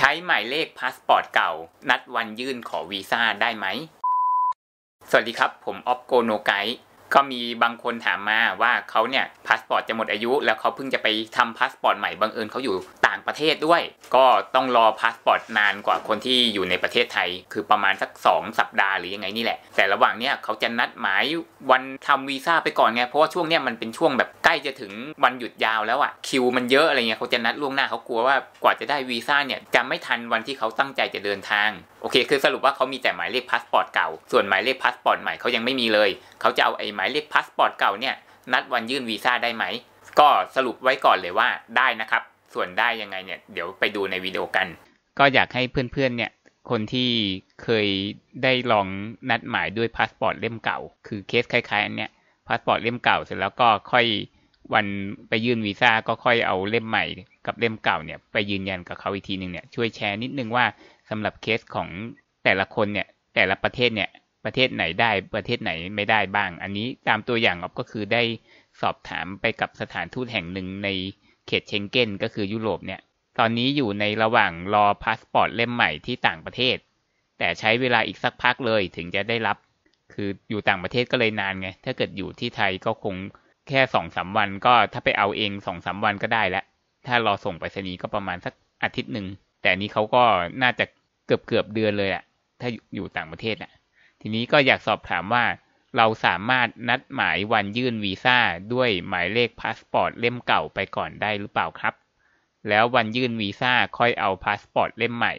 ใช้หมายเลขพาสปอร์ตเก่า นัดวันยื่นขอวีซ่าได้ไหม สวัสดีครับผม ออฟโกโนไกก็มีบางคนถามมาว่าเขาเนี่ยพาสปอร์ตจะหมดอายุ แล้วเขาเพิ่งจะไปทำพาสปอร์ตใหม่บังเอิญเขาอยู่ประเทศด้วย ก็ต้องรอพาสปอร์ตนานกว่าคนที่อยู่ในประเทศไทยคือประมาณสัก 2 สัปดาห์หรือยังไงนี่แหละแต่ระหว่างเนี้ยเขาจะนัดหมายวันทำวีซ่าไปก่อนไงเพราะว่าช่วงเนี้ยมันเป็นช่วงแบบใกล้จะถึงวันหยุดยาวแล้วอะ่ะคิวมันเยอะอะไรเงี้ยเขาจะนัดล่วงหน้า เขากลัวว่ากว่าจะได้วีซ่าเนี่ยจะไม่ทันวันที่เขาตั้งใจจะเดินทางโอเคคือสรุปว่าเขามีแต่หมายเลขพาสปอร์ตเก่าส่วนหมายเลขพาสปอร์ตใหม่เขายังไม่มีเลย เขาจะเอาไอ้หมายเลขพาสปอร์ตเก่าเนี่ย นัดวันยื่นวีซ่าได้ไหม ก็สรุปไว้ก่อนเลยว่าได้นะครับส่วนได้ยังไงเนี่ยเดี๋ยวไปดูในวิดีโอกัน ก็อยากให้เพื่อนๆเนี่ยคนที่เคยได้ลองนัดหมายด้วยพาสปอร์ตเล่มเก่า คือเคสคล้ายๆอันเนี้ยพาสปอร์ตเล่มเก่า เสร็จแล้วก็ค่อยวันไปยื่นวีซ่าก็ค่อยเอาเล่มใหม่กับเล่มเก่าเนี่ยไปยืนยันกับเขาอีกทีหนึ่งเนี่ยช่วยแชร์นิดนึงว่าสำหรับเคสของแต่ละคนเนี่ยแต่ละประเทศเนี่ยประเทศไหนได้ประเทศไหนไม่ได้บ้าง อันนี้ตามตัวอย่างออก็คือได้สอบถามไปกับสถานทูตแห่งหนึ่งในเขตเชงเก้นก็คือยุโรปเนี่ยตอนนี้อยู่ในระหว่างรอพาสปอร์ตเล่มใหม่ที่ต่างประเทศ แต่ใช้เวลาอีกสักพักเลยถึงจะได้รับ คืออยู่ต่างประเทศก็เลยนานไง ถ้าเกิดอยู่ที่ไทยก็คง แค่สองสาวันก็ถ้าไปเอาเองสองสาวันก็ได้แล้วถ้ารอส่งไปรษณีย์ก็ประมาณสักอาทิตย์หนึ่ง แต่นี้เขาก็น่าจะเกือบเกือบเดือนเลยอะถ้าอยู่ต่างประเทศอะทีนี้ก็อยากสอบถามว่าเราสามารถนัดหมายวันยื่นวีซ่าด้วยหมายเลขพาสปอร์ตเล่มเก่าไปก่อนได้หรือเปล่าครับ แล้ววันยื่นวีซ่าค่อยเอาพาสปอร์ตเล่มใหม่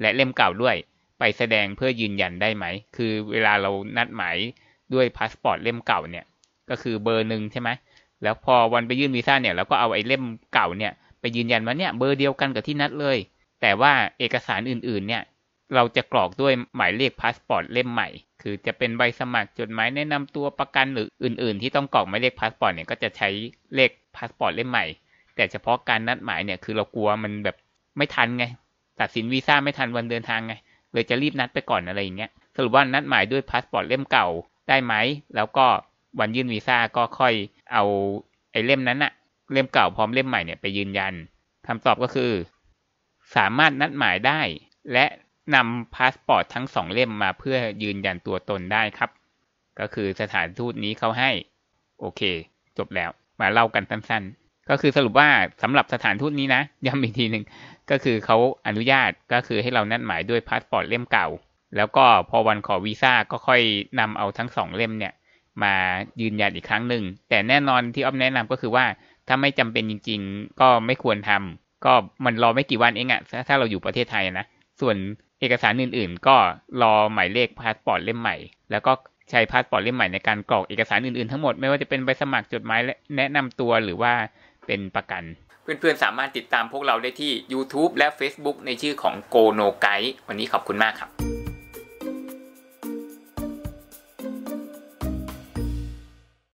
และเล่มเก่าด้วย ไปแสดงเพื่อยืนยันได้ไหม คือเวลาเรานัดหมายด้วยพาสปอร์ตเล่มเก่าเนี่ยก็คือเบอร์หนึ่งใช่ไหม แล้วพอวันไปยื่นวีซ่าเนี่ยเราก็เอาไอ้เล่มเก่าเนี่ยไปยืนยันว่าเนี่ยเบอร์เดียวกันกับที่นัดเลย แต่ว่าเอกสารอื่นๆเนี่ยเราจะกรอกด้วยหมายเลขพาสปอร์ตเล่มใหม่ คือจะเป็นใบสมัครจดหมายแนะนำตัวประกันหรืออื่น ๆที่ต้องกรอกหมายเลขพาสปอร์ตเนี่ยก็จะใช้เลขพาสปอร์ตเล่มใหม่ แต่เฉพาะการนัดหมายเนี่ยคือเรากลัวมันแบบไม่ทันไง ตัดสินวีซ่าไม่ทันวันเดินทางไง เลยจะรีบนัดไปก่อนอะไรอย่างเงี้ย สรุปว่านัดหมายด้วยพาสปอร์ตเล่มเก่าได้ไหม แล้วก็วันยื่นวีซ่าก็ค่อยเอาไอ้เล่มนั้นอะเล่มเก่าพร้อมเล่มใหม่เนี่ยไปยืนยันคำตอบก็คือสามารถนัดหมายได้และนำพาสปอร์ตทั้งสองเล่มมาเพื่อยืนยันตัวตนได้ครับ ก็คือสถานทูตนี้เขาให้ โอเค จบแล้ว มาเล่ากันสั้นๆ ก็คือสรุปว่าสำหรับสถานทูตนี้นะย้ำอีกทีหนึ่งก็คือเขาอนุญาตก็คือให้เรานัดหมายด้วยพาสปอร์ตเล่มเก่าแล้วก็พอวันขอวีซ่าก็ค่อยนำเอาทั้งสองเล่มเนี่ย มายืนยันอีกครั้งหนึ่งแต่แน่นอนที่อ้อมแนะนำก็คือว่าถ้าไม่จำเป็นจริง ๆ ก็ไม่ควรทำก็มันรอไม่กี่วันเองอะถ้าเราอยู่ประเทศไทยนะส่วนเอกสารอื่น ๆ ก็รอหมายเลขพาสปอร์ตเล่มใหม่แล้วก็ใช้พาสปอร์ตเล่มใหม่ในการกรอกเอกสารอื่นๆทั้งหมดไม่ว่าจะเป็นใบสมัครจดหมายและแนะนำตัวหรือว่าเป็นประกัน เพื่อนๆสามารถติดตามพวกเราได้ที่ YouTube และ Facebook ในชื่อของ Go No Guide วันนี้ขอบคุณมากครับ